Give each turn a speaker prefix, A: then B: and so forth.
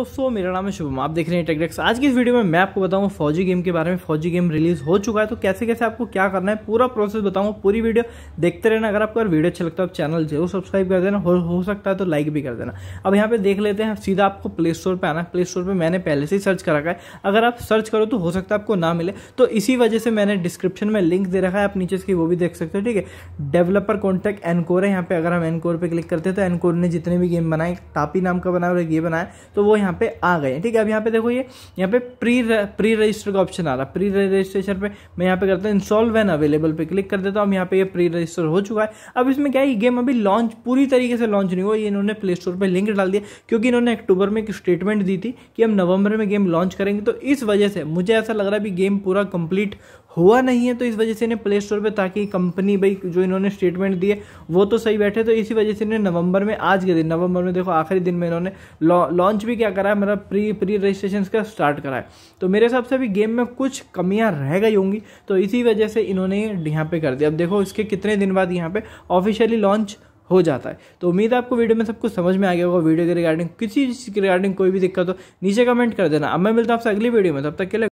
A: दोस्तों मेरा नाम है शुभम आप देख रहे हैं टेकडेक्स आज की इस वीडियो में मैं आपको बताऊंगा फौजी गेम के बारे में फौजी गेम रिलीज हो चुका है तो कैसे कैसे आपको क्या करना है पूरा प्रोसेस बताऊंगा पूरी वीडियो देखते रहना अगर आपको वीडियो अच्छा लगता है आप चैनल जरूर सब्सक्राइब कर देना हो, हो सकता है तो लाइक भी कर देना अब यहाँ पे देख लेते हैं सीधा आपको प्ले स्टोर पर आना प्ले स्टोर पर मैंने पहले से ही सर्च कर रखा है अगर आप सर्च करो तो हो सकता है आपको ना मिले तो इसी वजह से मैंने डिस्क्रिप्शन में लिंक दे रखा है आप नीचे इसकी वो भी देख सकते हो ठीक है डेवलपर कॉन्टैक्ट एनकोर है यहाँ पे अगर हम एनकोर पर क्लिक करते हैं तो एनकोर ने जितने भी गेम बनाए टापी नाम का बनाया और ये बनाया तो वो यहाँ पे आ गए ठीक है अब यहाँ पे देखो ये यहाँ पे प्री प्री रजिस्टर का ऑप्शन आ रहा है प्री रजिस्ट्रेशन पे मैं यहाँ पे करता हूँ इंस्टॉल वैन अवेलेबल पे क्लिक कर देता हूँ यहाँ पे ये प्री रजिस्टर हो चुका है अब इसमें क्या है गेम अभी लॉन्च पूरी तरीके से लॉन्च नहीं हुआ ये इन्होंने प्ले स्टोर पर लिंक डाल दिया क्योंकि इन्होंने अक्टूबर में एक स्टेटमेंट दी थी कि हम नवंबर में गेम लॉन्च करेंगे तो इस वजह से मुझे ऐसा लग रहा है भी गेम पूरा कंप्लीट हुआ नहीं है तो इस वजह से इन्हें प्ले स्टोर पर ताकि कंपनी भाई जो इन्होंने स्टेटमेंट दिए वो तो सही बैठे तो इसी वजह से इन्हें नवंबर में आज के दिन नवंबर में देखो आखिरी दिन में इन्होंने लॉन्च भी क्या करा है मेरा प्री प्री रजिस्ट्रेशन का स्टार्ट करा है तो मेरे हिसाब से अभी गेम में कुछ कमियाँ रह गई होंगी तो इसी वजह से इन्होंने यहाँ पे कर दिया अब देखो इसके कितने दिन बाद यहाँ पे ऑफिशियली लॉन्च हो जाता है तो उम्मीद है आपको वीडियो में सब कुछ समझ में आ गया होगा वीडियो के रिगार्डिंग किसी चीज़ के रिगार्डिंग कोई भी दिक्कत हो नीचे कमेंट कर देना अब मैं मिलता हूँ आपसे अगली वीडियो में तब तक के लिए